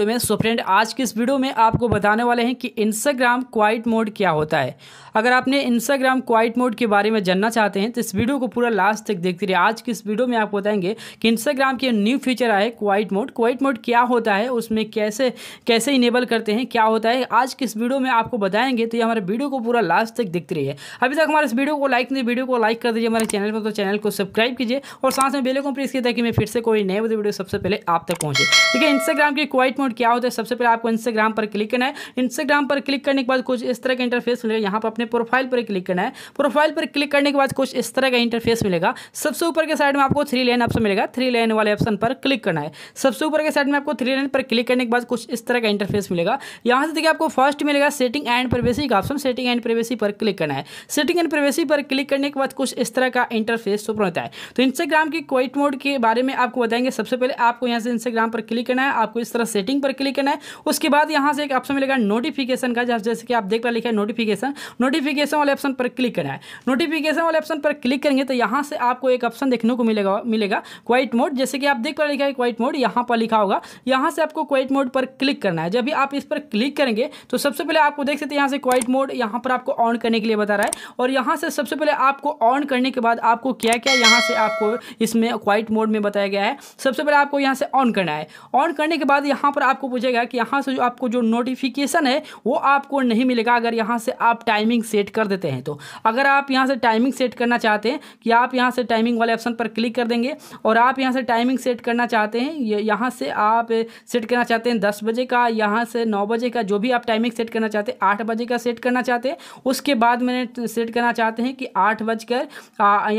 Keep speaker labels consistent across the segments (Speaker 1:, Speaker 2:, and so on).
Speaker 1: तो मैं so friend आज की इस वीडियो में आपको बताने वाले हैं कि इंस्टाग्राम क्वाइट मोड क्या होता है अगर आपने इंस्टाग्राम क्वाइट मोड के बारे में जानना चाहते हैं तो इस वीडियो को पूरा लास्ट तक देखते रहिए आज की इस वीडियो में आपको बताएंगे कि इंस्टाग्राम के न्यू फीचर आए क्वाइट मोड क्वाइट मोड क्या होता है उसमें कैसे कैसे इनेबल करते हैं क्या होता है आज की इस वीडियो में आपको बताएंगे तो ये हमारे वीडियो को पूरा लास्ट तक देखते रहिए अभी तक हमारे इस वीडियो को लाइक नहीं वीडियो को लाइक कर दीजिए हमारे चैनल पर तो चैनल को सब्सक्राइब कीजिए और साथ में बेले को प्रेस किया था मैं फिर से कोई नए वीडियो सबसे पहले आप तक पहुँचे ठीक है इंस्टाग्राम के क्वाइट मोड डाउनलोड किया होता है सबसे पहले आपको इंस्टाग्राम पर क्लिक करना है इंस्टाग्राम पर क्लिक करने के बाद कुछ इस तरह का इंटरफेस मिलेगा यहाँ पर अपने प्रोफाइल पर क्लिक करना है प्रोफाइल पर क्लिक करने के बाद कुछ इस तरह का इंटरफेस मिलेगा सबसे ऊपर के साइड में आपको थ्री लाइन ऑप्शन मिलेगा थ्री लाइन वाले ऑप्शन पर क्लिक करना है सबसे ऊपर के साइड में आपको थ्री लाइन पर क्लिक करने के बाद कुछ इस तरह का इंटरफेस मिलेगा यहाँ से देखिए आपको फर्स्ट मिलेगा सेटिंग एंड प्रवेशी का ऑप्शन सेटिंग एंड प्रवेशी पर क्लिक करना है सेटिंग एंड प्रवेशी पर क्लिक करने के बाद कुछ इस तरह का इंटरफेस ओपन होता है तो इंस्टाग्राम की क्वाइट मोड के बारे में आपको बताएंगे सबसे पहले आपको यहाँ से इंस्टाग्राम पर क्लिक करना है आपको इस तरह सेटिंग लिंक पर क्लिक करना है उसके बाद यहाँ से एक ऑप्शन मिलेगा नोटिफिकेशन का जहाँ जैसे कि आप देख रहे लिखा है नोटिफिकेशन नोटिफिकेशन वाले ऑप्शन पर क्लिक करना है नोटिफिकेशन वाले ऑप्शन पर क्लिक करेंगे तो यहाँ से आपको एक ऑप्शन देखने को मिलेगा मिलेगा क्वाइट मोड जैसे कि आप देख पा लिखा है क्वाइट मोड यहाँ पर लिखा होगा यहाँ से आपको क्वाइट मोड पर क्लिक करना है जब भी आप इस पर क्लिक करेंगे तो सबसे पहले आपको देख सकते यहाँ से क्वाइट मोड यहाँ पर आपको ऑन करने के लिए बता रहा है और यहाँ से सबसे पहले आपको ऑन करने के बाद आपको क्या क्या यहाँ से आपको इसमें क्वाइट मोड में बताया गया है सबसे पहले आपको यहाँ से ऑन करना है ऑन करने के बाद यहाँ पर पर आपको पूछेगा कि यहाँ से जो आपको जो नोटिफिकेशन है वो आपको नहीं मिलेगा अगर यहाँ से आप टाइमिंग सेट कर देते हैं तो अगर आप यहाँ से टाइमिंग सेट करना चाहते हैं कि आप यहाँ से टाइमिंग वाले ऑप्शन पर क्लिक कर देंगे और आप यहाँ से टाइमिंग सेट करना चाहते हैं यहाँ से आप सेट करना चाहते हैं दस बजे का यहाँ से नौ बजे का जो भी आप टाइमिंग सेट करना चाहते हैं आठ बजे का सेट करना चाहते हैं उसके बाद मैंने सेट करना चाहते हैं कि आठ बजकर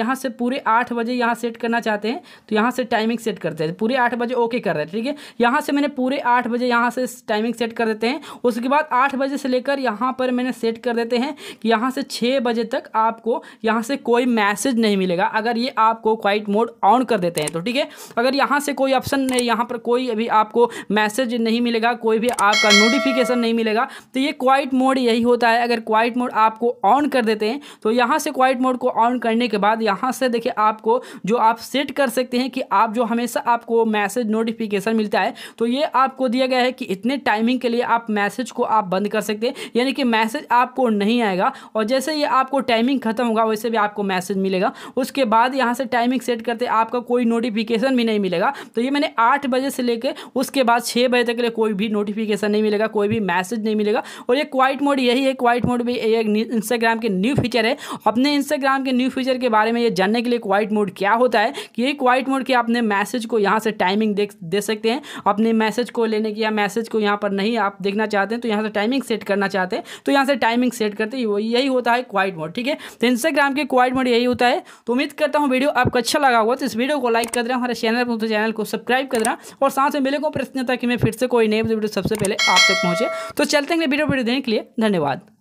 Speaker 1: यहाँ से पूरे आठ बजे यहाँ सेट करना चाहते हैं तो यहाँ से टाइमिंग सेट करते हैं पूरे आठ बजे ओके कर रहे हैं ठीक है यहाँ से मैंने पूरे आठ बजे यहाँ से टाइमिंग सेट कर देते हैं उसके बाद आठ बजे से लेकर यहाँ पर मैंने सेट कर देते हैं कि यहाँ से छः बजे तक आपको यहाँ से कोई मैसेज नहीं मिलेगा अगर ये आपको क्वाइट मोड ऑन कर देते हैं तो ठीक है अगर यहाँ से कोई ऑप्शन नहीं यहाँ पर कोई अभी आपको मैसेज नहीं मिलेगा कोई भी आपका नोटिफिकेशन नहीं मिलेगा तो ये क्वाइट मोड यही होता है अगर क्वाइट मोड आपको ऑन कर देते हैं तो यहाँ से क्वाइट मोड को ऑन करने के बाद यहाँ से देखिए आपको जो आप सेट कर सकते हैं कि आप जो हमेशा आपको मैसेज नोटिफिकेशन मिलता है तो ये आपको आपको दिया गया है कि इतने टाइमिंग के लिए आप मैसेज को आप बंद कर सकते हैं यानी कि मैसेज आपको नहीं आएगा और जैसे ये आपको टाइमिंग खत्म होगा वैसे भी आपको मैसेज मिलेगा उसके बाद यहाँ से टाइमिंग सेट करते आपका कोई नोटिफिकेशन भी नहीं मिलेगा तो ये मैंने आठ बजे से लेकर उसके बाद छः बजे तक के कोई भी नोटिफिकेशन नहीं मिलेगा कोई भी मैसेज नहीं मिलेगा और ये क्वाइट मोड यही है क्वाइट मोड भी एक इंस्टाग्राम के न्यू फीचर है अपने इंस्टाग्राम के न्यू फीचर के बारे में ये जानने के लिए क्वाइट मोड क्या होता है कि ये क्वाइट मोड के अपने मैसेज को यहाँ से टाइमिंग दे सकते हैं अपने मैसेज को लेने की या मैसेज को यहाँ पर नहीं आप देखना चाहते हैं तो यहाँ से टाइमिंग सेट करना चाहते हैं तो यहाँ से टाइमिंग सेट करते हैं यही होता है क्वाइट मोड ठीक है तो इंस्टाग्राम के क्वाइट मोड यही होता है तो उम्मीद करता हूँ वीडियो आपको अच्छा लगा हुआ तो इस वीडियो को लाइक कर देना हमारे चैनल पर चैनल तो को सब्सक्राइब कर देना और साथ में मेरे को प्रश्न था कि मैं फिर से कोई नए वीडियो सबसे पहले आप तक पहुँचे तो चलते हैं वीडियो वीडियो देने के लिए धन्यवाद